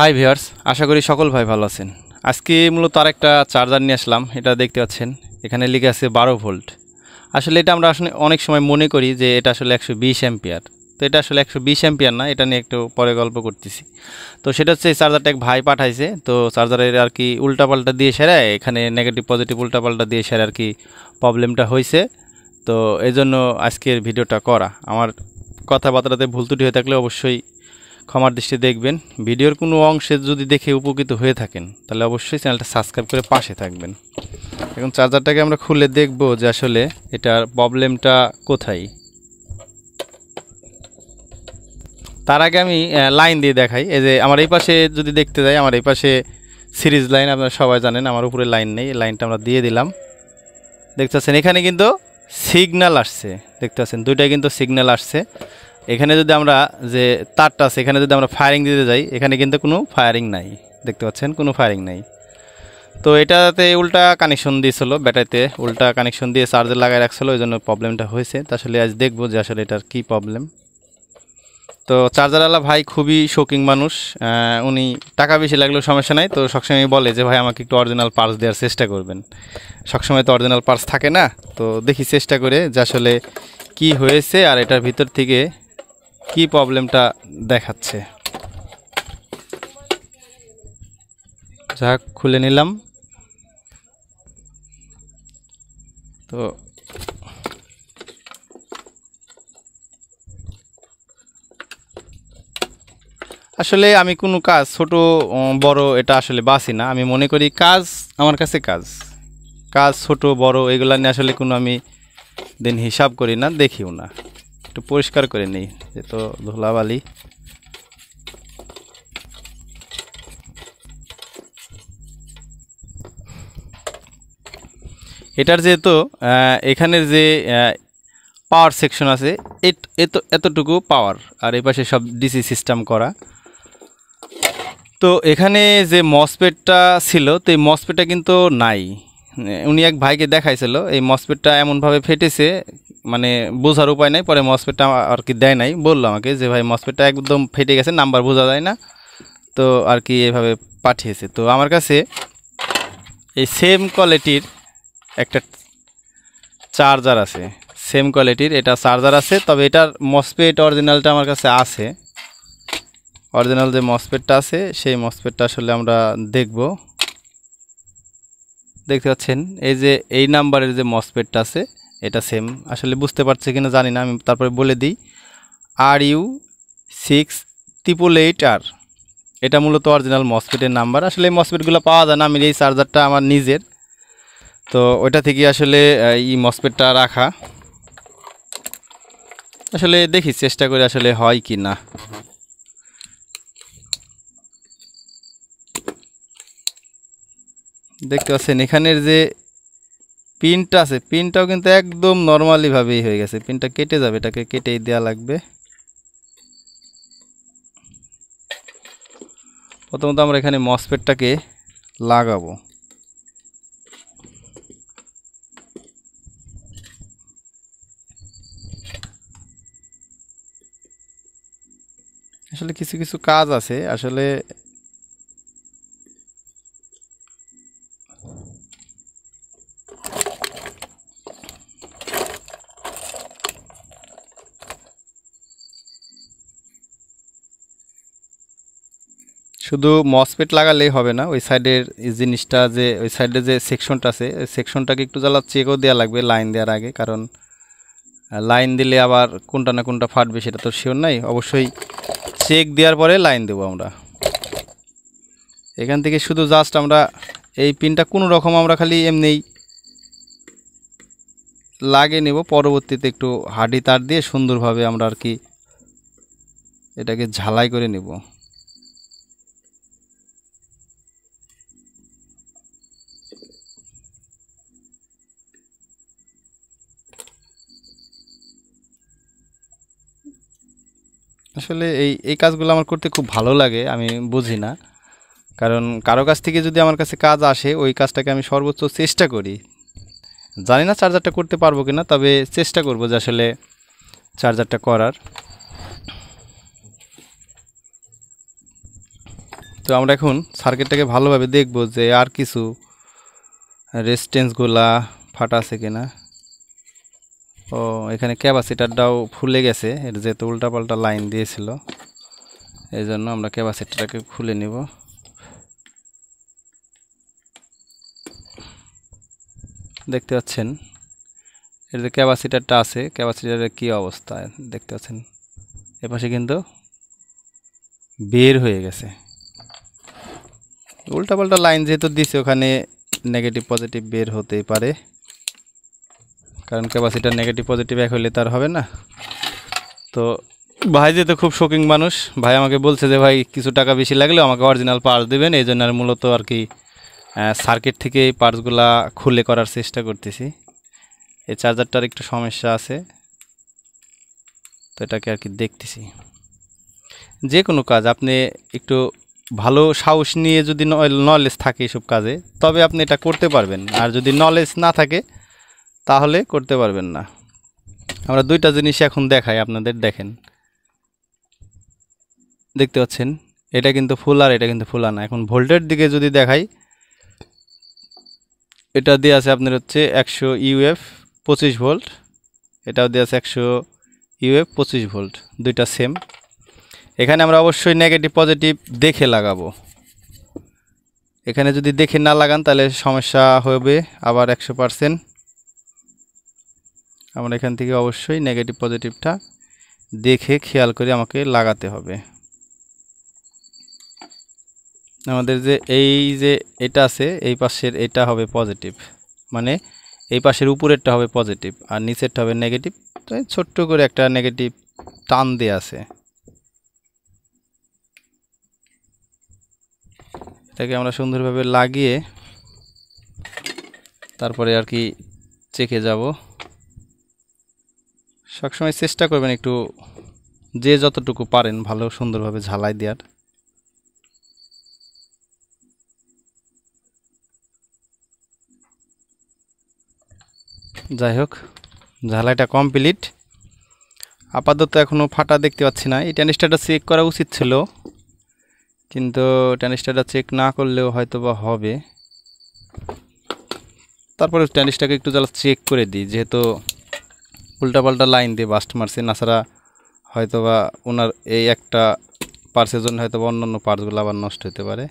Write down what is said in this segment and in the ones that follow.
high viewers আশা করি সকল ভাই ভালো আছেন আজকে মূলত আর একটা চার্জার নিয়ে আসলাম এটা দেখতে পাচ্ছেন এখানে লিখে আছে বারো ভোল্ট আসলে এটা আমরা আসলে অনেক সময় মনে করি যে এটা আসলে একশো বিশ অ্যাম্পিয়ার তো এটা আসলে একশো বিশ অ্যাম্পিয়ার না এটা নিয়ে একটু পরে গল্প করতেছি তো সেটা হচ্ছে এই চার্জারটা এক ভাই পাঠাইছে তো চার্জারের আর কি উল্টাপাল্টা দিয়ে সেরে এখানে নেগেটিভ পজিটিভ উল্টাপাল্টা দিয়ে সেরে আর কি প্রবলেমটা হয়েছে তো এই জন্য আজকের ভিডিওটা করা আমার কথাবার্তাতে ভুল ত্রুটি হয়ে থাকলে অবশ্যই ক্ষমার দৃষ্টি দেখবেন ভিডিওর কোনো অংশে যদি দেখে উপকৃত হয়ে থাকেন তাহলে অবশ্যই চ্যানেলটা সাবস্ক্রাইব করে পাশে থাকবেন এখন চার্জারটাকে আমরা খুলে দেখব যে আসলে এটার প্রবলেমটা কোথায় তার আগে আমি লাইন দিয়ে দেখাই এই যে আমার এই পাশে যদি দেখতে যাই আমার এই পাশে সিরিজ লাইন আপনারা সবাই জানেন আমার উপরে লাইন নেই লাইনটা আমরা দিয়ে দিলাম দেখতে পাচ্ছেন এখানে কিন্তু সিগনাল আসছে দেখতে পাচ্ছেন দুইটাই কিন্তু সিগনাল আসছে এখানে যদি আমরা যে তারটা আছে এখানে যদি আমরা ফায়ারিং দিতে যাই এখানে কিন্তু কোনো ফায়ারিং নাই দেখতে পাচ্ছেন কোনো ফায়ারিং নাই তো এটাতে উল্টা কানেকশন দিয়েছিল ব্যাটারিতে উল্টা কানেকশন দিয়ে চার্জে লাগায় রাখছিলো ওই জন্য প্রবলেমটা হয়েছে তা আসলে আজ দেখবো যে আসলে এটার কি প্রবলেম তো চার্জারওয়ালা ভাই খুবই শৌকিং মানুষ উনি টাকা বেশি লাগলেও সমস্যা নাই তো সবসময় বলে যে ভাই আমাকে একটু অরিজিনাল পার্স দেওয়ার চেষ্টা করবেন সবসময় তো অরিজিনাল পার্স থাকে না তো দেখি চেষ্টা করে যে আসলে কি হয়েছে আর এটার ভিতর থেকে কি প্রবলেমটা দেখাচ্ছে যাক খুলে নিলাম তো আসলে আমি কোনো কাজ ছোট বড় এটা আসলে বাসি না আমি মনে করি কাজ আমার কাছে কাজ কাজ ছোট বড় এগুলা নিয়ে আসলে কোনো আমি দিন হিসাব করি না দেখিও না একটু পরিষ্কার করে নিই যেহেতু ধুলাবালি এটার যেহেতু এখানের যে পাওয়ার সেকশন আছে এত এতটুকু পাওয়ার আর এই পাশে সব ডিসি সিস্টেম করা তো এখানে যে মসপেটটা ছিল তো এই মসপেটটা কিন্তু নাই উনি এক ভাইকে দেখাইছিল এই মসপেটটা এমনভাবে ফেটেছে মানে বোঝার উপায় নাই পরে মসপেটটা আর কি দেয় নাই বললো আমাকে যে ভাই মসপেটটা একদম ফেটে গেছে নাম্বার বোঝা যায় না তো আর কি এভাবে পাঠিয়েছে তো আমার কাছে এই সেম কোয়ালিটির একটা চার্জার আছে সেম কোয়ালিটির এটা চার্জার আছে তবে এটার মসপেট অরিজিনালটা আমার কাছে আছে অরিজিনাল যে মসপেটটা আছে সেই মসপেটটা আসলে আমরা দেখব দেখতে পাচ্ছেন এই যে এই নাম্বারের যে মসপেটটা আছে এটা সেম আসলে বুঝতে পারছে কিনা জানি না আমি তারপরে বলে দিই আর ইউ সিক্স ট্রিপল এইট আর এটা মূলত অরিজিনাল মসপেটের নাম্বার আসলে এই মসপেটগুলো পাওয়া যায় না আমি এই চার্জারটা আমার নিজের তো ওইটা থেকে আসলে এই মসপেটটা রাখা আসলে দেখি চেষ্টা করে আসলে হয় কি না দেখতে পাচ্ছেন এখানের যে পিনটা আছে পিনটাও কিন্তু একদম নর্মালিভাবেই হয়ে গেছে পিনটা কেটে যাবে এটাকে কেটেই দেওয়া লাগবে প্রথমত আমরা এখানে মসপেটটাকে লাগাবো আসলে কিছু কিছু কাজ আছে আসলে শুধু মসপেট লাগালেই হবে না ওই সাইডের জিনিসটা যে ওই সাইডে যে সেকশনটা আছে ওই সেকশনটাকে একটু জ্বালা চেকও দেওয়া লাগবে লাইন দেওয়ার আগে কারণ লাইন দিলে আবার কোনটা না কোনটা ফাটবে সেটা তো শিওর নাই অবশ্যই চেক দেওয়ার পরে লাইন দেবো আমরা এখান থেকে শুধু জাস্ট আমরা এই পিনটা কোনো রকম আমরা খালি এমনিই লাগিয়ে নেব পরবর্তীতে একটু হাডি তার দিয়ে সুন্দরভাবে আমরা আর কি এটাকে ঝালাই করে নেব আসলে এই এই কাজগুলো আমার করতে খুব ভালো লাগে আমি বুঝি না কারণ কারো কাছ থেকে যদি আমার কাছে কাজ আসে ওই কাজটাকে আমি সর্বোচ্চ চেষ্টা করি জানি না চার্জারটা করতে পারবো কি না তবে চেষ্টা করব যে আসলে চার্জারটা করার তো আমরা এখন সার্কিটটাকে ভালোভাবে দেখব যে আর কিছু রেস্টেন্সগুলা ফাটা আছে কিনা ও এখানে ক্যাপাসিটারটাও ফুলে গেছে এটা যেহেতু উল্টাপাল্টা লাইন দিয়েছিল এই জন্য আমরা ক্যাপাসিটারটাকে খুলে নিব দেখতে পাচ্ছেন এর যে ক্যাপাসিটারটা আছে ক্যাপাসিটারের কী অবস্থা দেখতে পাচ্ছেন এপাশে কিন্তু বের হয়ে গেছে উল্টাপাল্টা লাইন যেহেতু দিছে ওখানে নেগেটিভ পজিটিভ বের হতেই পারে কারণ ক্যাপাসিটার নেগেটিভ পজিটিভ এক হলে তার হবে না তো ভাই যে তো খুব শোকিং মানুষ ভাই আমাকে বলছে যে ভাই কিছু টাকা বেশি লাগলেও আমাকে অরিজিনাল পার্টস দেবেন এই জন্য আর মূলত আর কি সার্কিট থেকে এই পার্টসগুলো খুলে করার চেষ্টা করতেছি এই চার্জারটার একটু সমস্যা আছে তো এটাকে আর কি দেখতেছি যে কোনো কাজ আপনি একটু ভালো সাহস নিয়ে যদি নলেজ থাকে এসব কাজে তবে আপনি এটা করতে পারবেন আর যদি নলেজ না থাকে তাহলে করতে পারবেন না আমরা দুইটা জিনিস এখন দেখাই আপনাদের দেখেন দেখতে পাচ্ছেন এটা কিন্তু ফুল আর এটা কিন্তু ফুলা না এখন ভোল্টের দিকে যদি দেখাই এটা দিয়ে আছে আপনার হচ্ছে একশো ইউএফ পঁচিশ ভোল্ট এটাও দিয়ে আছে একশো ইউএফ পঁচিশ ভোল্ট দুইটা সেম এখানে আমরা অবশ্যই নেগেটিভ পজিটিভ দেখে লাগাবো এখানে যদি দেখে না লাগান তাহলে সমস্যা হবে আবার একশো পারসেন্ট আমরা এখান থেকে অবশ্যই নেগেটিভ পজিটিভটা দেখে খেয়াল করে আমাকে লাগাতে হবে আমাদের যে এই যে এটা আছে এই পাশের এটা হবে পজিটিভ মানে এই পাশের উপরেরটা হবে পজিটিভ আর নিচেরটা হবে নেগেটিভ তো ছোট্ট করে একটা নেগেটিভ টান দিয়ে আছে এটাকে আমরা সুন্দরভাবে লাগিয়ে তারপরে আর কি চেখে যাব সবসময় চেষ্টা করবেন একটু যে যতটুকু পারেন ভালো সুন্দরভাবে ঝালাই দেওয়ার যাই হোক ঝালাইটা কমপ্লিট আপাতত এখনও ফাটা দেখতে পাচ্ছি না এই ট্যানিস্টারটা চেক করা উচিত ছিল কিন্তু ট্যানিস্টারটা চেক না করলেও হয়তো বা হবে তারপরে ট্যানিস্টাকে একটু জ্বালা চেক করে দিই যেহেতু উল্টাপাল্টা লাইন দিয়ে বাস্ট মারছি নাছাড়া হয়তো বা ওনার এই একটা পার্সের জন্য হয়তো বা অন্যান্য পার্সগুলো আবার নষ্ট হতে পারে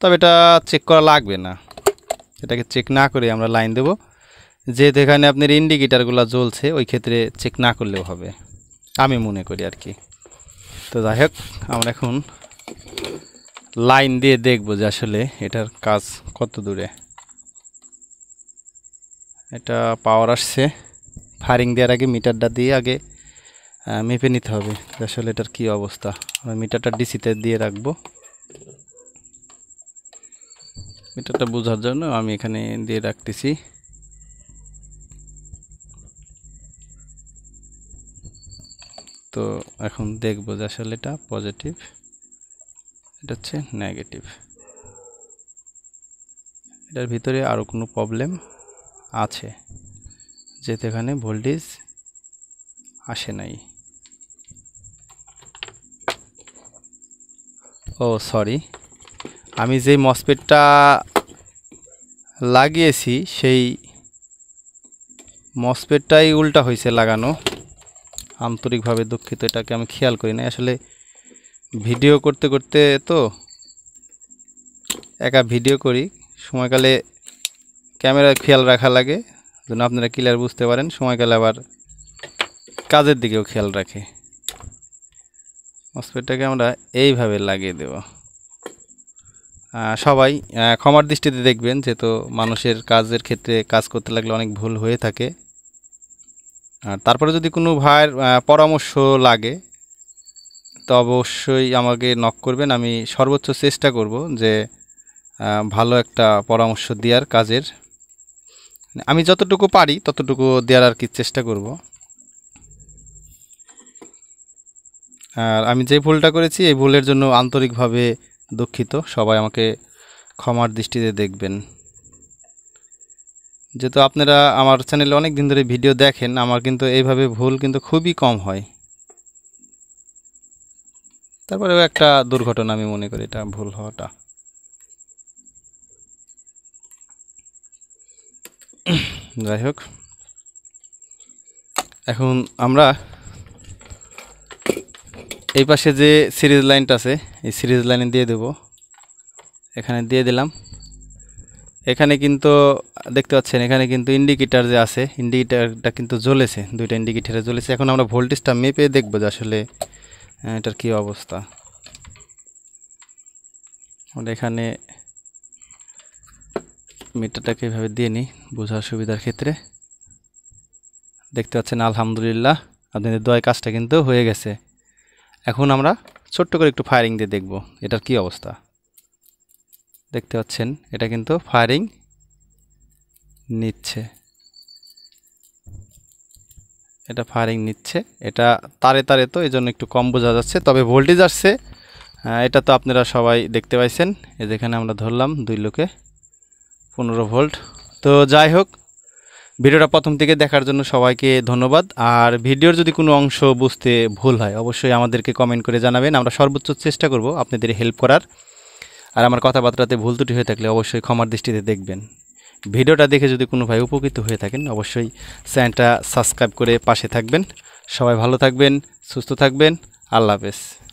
তবে এটা চেক করা লাগবে না এটাকে চেক না করে আমরা লাইন দেব যেহেতু এখানে আপনার ইন্ডিকেটারগুলো জ্বলছে ওই ক্ষেত্রে চেক না করলেও হবে আমি মনে করি আর কি তো যাই হোক আমরা এখন লাইন দিয়ে দেখব যে আসলে এটার কাজ কত দূরে এটা পাওয়ার আসছে ফায়ারিং দেওয়ার আগে মিটারটা দিয়ে আগে মেপে নিতে হবে আসলে এটার কী অবস্থা আমি মিটারটা ডিসিতে দিয়ে রাখবো মিটারটা বোঝার জন্য আমি এখানে দিয়ে রাখতেছি তো এখন দেখবো যে আসলে এটা পজিটিভ এটা হচ্ছে নেগেটিভ এটার ভিতরে আরও কোনো প্রবলেম আছে যেহেতু এখানে ভোল্টেজ আসে নাই ও সরি আমি যে মসপেটটা লাগিয়েছি সেই মসপেটটাই উল্টা হয়েছে লাগানো আন্তরিকভাবে দুঃখিত এটাকে আমি খেয়াল করি না আসলে ভিডিও করতে করতে তো একা ভিডিও করি সময়কালে ক্যামেরা খেয়াল রাখা লাগে যেন আপনারা ক্লিয়ার বুঝতে পারেন সময়কালে আবার কাজের দিকেও খেয়াল রাখে মসফেটটাকে আমরা এইভাবে লাগিয়ে দেব সবাই ক্ষমার দৃষ্টিতে দেখবেন যেহেতু মানুষের কাজের ক্ষেত্রে কাজ করতে লাগলে অনেক ভুল হয়ে থাকে আর তারপরে যদি কোনো ভাইয়ের পরামর্শ লাগে তো অবশ্যই আমাকে নক করবেন আমি সর্বোচ্চ চেষ্টা করব যে ভালো একটা পরামর্শ দেওয়ার কাজের মানে আমি যতটুকু পারি ততটুকু দেওয়ার আর কি চেষ্টা করব আর আমি যে ভুলটা করেছি এই ভুলের জন্য আন্তরিকভাবে দুঃখিত সবাই আমাকে ক্ষমার দৃষ্টিতে দেখবেন যেহেতু আপনারা আমার চ্যানেলে অনেক দিন ধরে ভিডিও দেখেন আমার কিন্তু এইভাবে ভুল কিন্তু খুবই কম হয় তারপরেও একটা দুর্ঘটনা আমি মনে করি এটা ভুল হওয়াটা যাই হোক এখন আমরা এই পাশে যে সিরিজ লাইনটা আছে এই সিরিজ লাইনে দিয়ে দেব এখানে দিয়ে দিলাম এখানে কিন্তু দেখতে পাচ্ছেন এখানে কিন্তু ইন্ডিকেটার যে আছে ইন্ডিকেটারটা কিন্তু জ্বলেছে দুইটা ইন্ডিকেটারে জ্বলেছে এখন আমরা ভোল্টেজটা মেপে দেখব যে আসলে এটার কী অবস্থা এখানে মিটারটাকে এভাবে দিয়ে নিই বোঝার সুবিধার ক্ষেত্রে দেখতে পাচ্ছেন আলহামদুলিল্লাহ আপনাদের দয় কাজটা কিন্তু হয়ে গেছে এখন আমরা ছোট্ট করে একটু ফায়ারিং দিয়ে দেখব এটার কি অবস্থা দেখতে পাচ্ছেন এটা কিন্তু ফায়ারিং নিচ্ছে এটা ফায়ারিং নিচ্ছে এটা তারে তারে তো এই জন্য একটু কম বোঝা যাচ্ছে তবে ভোল্টেজ আসছে এটা তো আপনারা সবাই দেখতে পাইছেন যেখানে আমরা ধরলাম দুই লোকে পনেরো ভোল্ট তো যাই হোক ভিডিওটা প্রথম থেকে দেখার জন্য সবাইকে ধন্যবাদ আর ভিডিওর যদি কোনো অংশ বুঝতে ভুল হয় অবশ্যই আমাদেরকে কমেন্ট করে জানাবেন আমরা সর্বোচ্চ চেষ্টা করব আপনাদের হেল্প করার আর আমার কথাবার্তাতে ভুল ত্রুটি হয়ে থাকলে অবশ্যই ক্ষমার দৃষ্টিতে দেখবেন ভিডিওটা দেখে যদি কোনো ভাই উপকৃত হয়ে থাকেন অবশ্যই চ্যানেলটা সাবস্ক্রাইব করে পাশে থাকবেন সবাই ভালো থাকবেন সুস্থ থাকবেন আল্লাহ হাফেজ